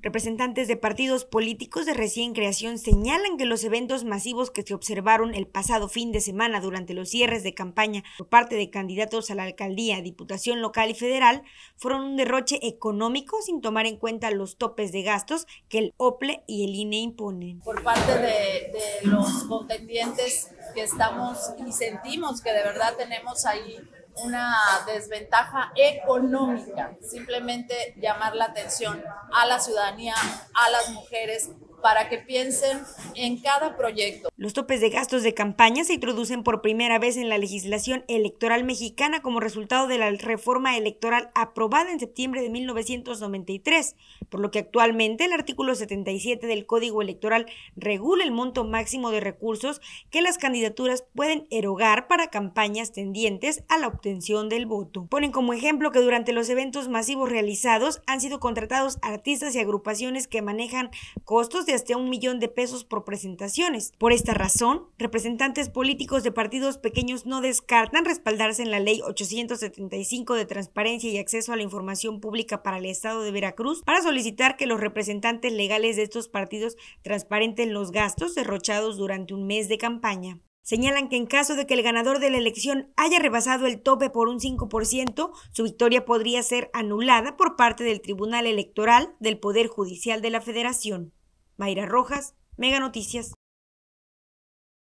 Representantes de partidos políticos de recién creación señalan que los eventos masivos que se observaron el pasado fin de semana durante los cierres de campaña por parte de candidatos a la alcaldía, diputación local y federal fueron un derroche económico sin tomar en cuenta los topes de gastos que el OPLE y el INE imponen. Por parte de, los contendientes que estamos y sentimos que de verdad tenemos ahí una desventaja económica, simplemente llamar la atención a la ciudadanía, a las mujeres, para que piensen en cada proyecto. Los topes de gastos de campaña se introducen por primera vez en la legislación electoral mexicana como resultado de la reforma electoral aprobada en septiembre de 1993, por lo que actualmente el artículo 77 del Código Electoral regula el monto máximo de recursos que las candidaturas pueden erogar para campañas tendientes a la obtención del voto. Ponen como ejemplo que durante los eventos masivos realizados han sido contratados artistas y agrupaciones que manejan costos hasta un millón de pesos por presentaciones. Por esta razón, representantes políticos de partidos pequeños no descartan respaldarse en la Ley 875 de Transparencia y Acceso a la Información Pública para el Estado de Veracruz para solicitar que los representantes legales de estos partidos transparenten los gastos derrochados durante un mes de campaña. Señalan que en caso de que el ganador de la elección haya rebasado el tope por un 5%, su victoria podría ser anulada por parte del Tribunal Electoral del Poder Judicial de la Federación. Mayra Rojas, Mega Noticias.